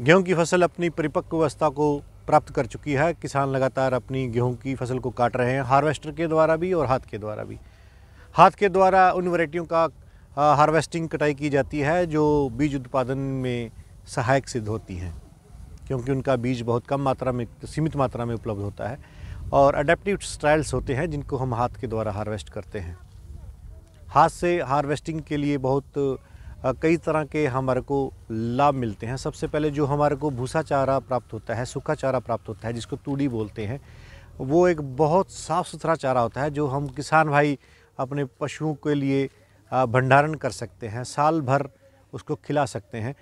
गेहूं की फसल अपनी परिपक्व अवस्था को प्राप्त कर चुकी है किसान लगातार अपनी गेहूं की फसल को काट रहे हैं हार्वेस्टर के द्वारा भी और हाथ के द्वारा भी हाथ के द्वारा उन वरायटियों का हार्वेस्टिंग कटाई की जाती है जो बीज उत्पादन में सहायक सिद्ध होती हैं क्योंकि उनका बीज बहुत कम मात्रा में सीमित मात्रा में उपलब्ध होता है और अडेप्टिव स्टाइल्स होते हैं जिनको हम हाथ के द्वारा हार्वेस्ट करते हैं हाथ से हार्वेस्टिंग के लिए बहुत कई तरह के हमारे को लाभ मिलते हैं सबसे पहले जो हमारे को भूसा चारा प्राप्त होता है सूखा चारा प्राप्त होता है जिसको तूड़ी बोलते हैं वो एक बहुत साफ़ सुथरा चारा होता है जो हम किसान भाई अपने पशुओं के लिए भंडारण कर सकते हैं साल भर उसको खिला सकते हैं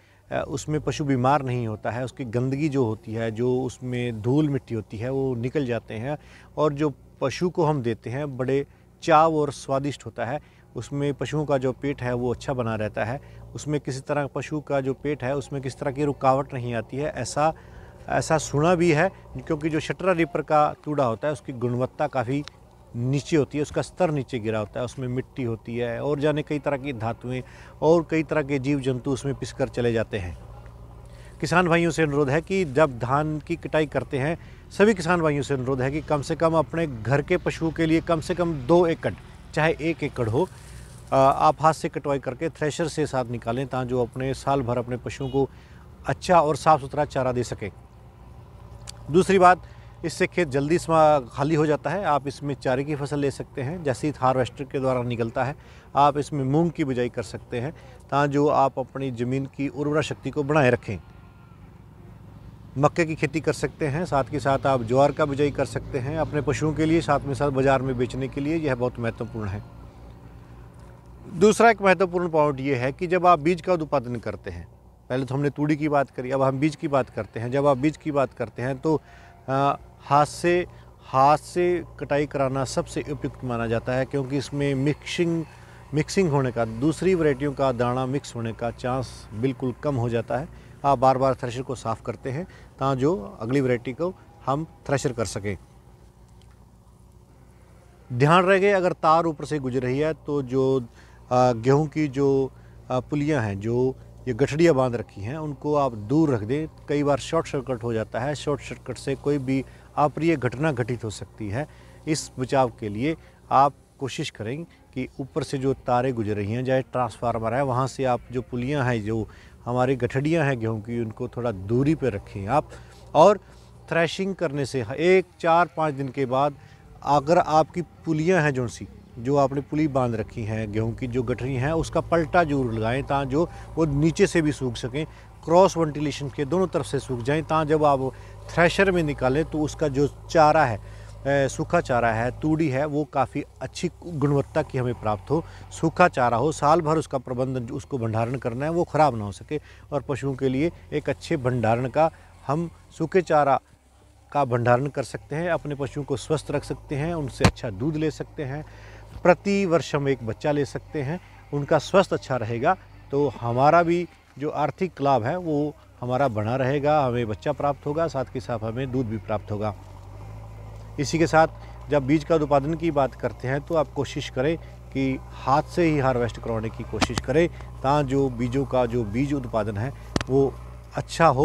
उसमें पशु बीमार नहीं होता है उसकी गंदगी जो होती है जो उसमें धूल मिट्टी होती है वो निकल जाते हैं और जो पशु को हम देते हैं बड़े चाव और स्वादिष्ट होता है उसमें पशुओं का जो पेट है वो अच्छा बना रहता है उसमें किसी तरह पशु का जो पेट है उसमें किसी तरह की रुकावट नहीं आती है ऐसा ऐसा सुना भी है क्योंकि जो शटरा रिपर का कूड़ा होता है उसकी गुणवत्ता काफ़ी नीचे होती है उसका स्तर नीचे गिरा होता है उसमें मिट्टी होती है और जाने कई तरह की धातुएँ और कई तरह के जीव जंतु उसमें पिस कर चले जाते हैं किसान भाइयों से अनुरोध है कि जब धान की कटाई करते हैं सभी किसान भाइयों से अनुरोध है कि कम से कम अपने घर के पशुओं के लिए कम से कम दो एकड़ चाहे एक एकड़ हो आप हाथ से कटवाई करके थ्रेशर से साथ निकालें ताकि जो अपने साल भर अपने पशुओं को अच्छा और साफ़ सुथरा चारा दे सकें दूसरी बात इससे खेत जल्दी खाली हो जाता है आप इसमें चारे की फसल ले सकते हैं जैसे ही हार्वेस्टर के द्वारा निकलता है आप इसमें मूंग की बिजाई कर सकते हैं ताकि जो आप अपनी ज़मीन की उर्वरा शक्ति को बनाए रखें मक्के की खेती कर सकते हैं साथ के साथ आप ज्वार का बिजाई कर सकते हैं अपने पशुओं के लिए साथ में साथ बाज़ार में बेचने के लिए यह बहुत महत्वपूर्ण है दूसरा एक महत्वपूर्ण पॉइंट ये है कि जब आप बीज का उत्पादन करते हैं पहले तो हमने तूड़ी की बात करी अब हम बीज की बात करते हैं जब आप बीज की बात करते हैं तो हाथ से हाथ से कटाई कराना सबसे उपयुक्त माना जाता है क्योंकि इसमें मिक्सिंग मिक्सिंग होने का दूसरी वरायटियों का दाना मिक्स होने का चांस बिल्कुल कम हो जाता है आप बार बार थ्रेशर को साफ़ करते हैं ताँ जो अगली वरायटी को हम थ्रेशर कर सकें ध्यान रह गए अगर तार ऊपर से गुजर रही है तो जो गेहूं की जो पुलियां हैं जो ये गठड़ियाँ बांध रखी हैं उनको आप दूर रख दें कई बार शॉर्ट सर्कट हो जाता है शॉर्ट सर्कट से कोई भी अप्रिय घटना घटित हो सकती है इस बचाव के लिए आप कोशिश करें कि ऊपर से जो तारे गुजर रही हैं चाहे ट्रांसफार्मर है वहाँ से आप जो पुलियाँ हैं जो हमारी गठड़ियाँ हैं गेहूँ की उनको थोड़ा दूरी पर रखें आप और थ्रैशिंग करने से एक चार पाँच दिन के बाद अगर आपकी पुलियाँ हैं जो सी जो आपने पुली बांध रखी है गेहूं की जो गठरी हैं उसका पलटा जरूर लगाएं ताँ जो वो नीचे से भी सूख सकें क्रॉस वेंटिलेशन के दोनों तरफ से सूख जाएं ताकि जब आप थ्रेशर में निकालें तो उसका जो चारा है सूखा चारा है तूड़ी है वो काफ़ी अच्छी गुणवत्ता की हमें प्राप्त हो सूखा चारा हो साल भर उसका प्रबंधन उसको भंडारण करना है वो ख़राब ना हो सके और पशुओं के लिए एक अच्छे भंडारण का हम सूखे चारा का भंडारण कर सकते हैं अपने पशुओं को स्वस्थ रख सकते हैं उनसे अच्छा दूध ले सकते हैं प्रति वर्ष हम एक बच्चा ले सकते हैं उनका स्वास्थ्य अच्छा रहेगा तो हमारा भी जो आर्थिक लाभ है वो हमारा बना रहेगा हमें बच्चा प्राप्त होगा साथ के साथ हमें दूध भी प्राप्त होगा इसी के साथ जब बीज का उत्पादन की बात करते हैं तो आप कोशिश करें कि हाथ से ही हार्वेस्ट करवाने की कोशिश करें ता जो बीजों का जो बीज उत्पादन है वो अच्छा हो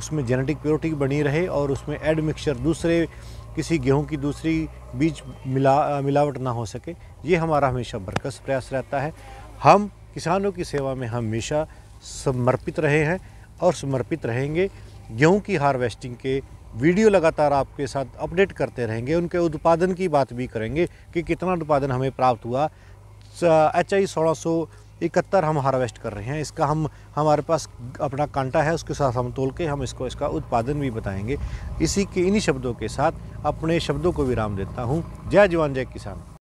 उसमें जेनेटिक प्योरिटी बनी रहे और उसमें एड मिक्सचर दूसरे किसी गेहूं की दूसरी बीज मिला मिलावट ना हो सके ये हमारा हमेशा बरकस प्रयास रहता है हम किसानों की सेवा में हमेशा समर्पित रहे हैं और समर्पित रहेंगे गेहूं की हार्वेस्टिंग के वीडियो लगातार आपके साथ अपडेट करते रहेंगे उनके उत्पादन की बात भी करेंगे कि कितना उत्पादन हमें प्राप्त हुआ एच आई सोलह सौ इकहत्तर हम हार्वेस्ट कर रहे हैं इसका हम हमारे पास अपना कांटा है उसके साथ हम तोल के हम इसको इसका उत्पादन भी बताएंगे इसी के इन्हीं शब्दों के साथ अपने शब्दों को विराम देता हूँ जय जवान जय किसान